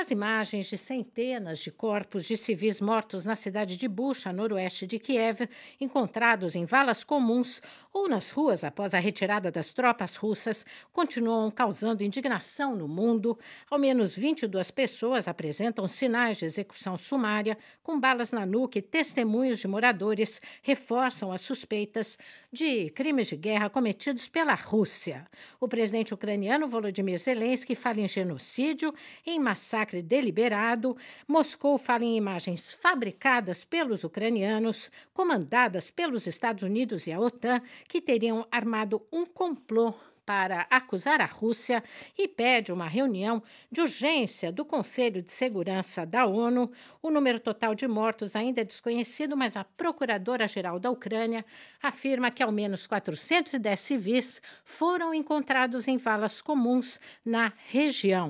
As imagens de centenas de corpos de civis mortos na cidade de Bucha, noroeste de Kiev, encontrados em valas comuns ou nas ruas após a retirada das tropas russas, continuam causando indignação no mundo. Ao menos 22 pessoas apresentam sinais de execução sumária com balas na nuca e testemunhos de moradores reforçam as suspeitas de crimes de guerra cometidos pela Rússia. O presidente ucraniano Volodymyr Zelensky fala em genocídio, em massacre massacre deliberado, Moscou fala em imagens fabricadas pelos ucranianos, comandadas pelos Estados Unidos e a OTAN, que teriam armado um complô para acusar a Rússia e pede uma reunião de urgência do Conselho de Segurança da ONU. O número total de mortos ainda é desconhecido, mas a Procuradora-Geral da Ucrânia afirma que ao menos 410 civis foram encontrados em valas comuns na região.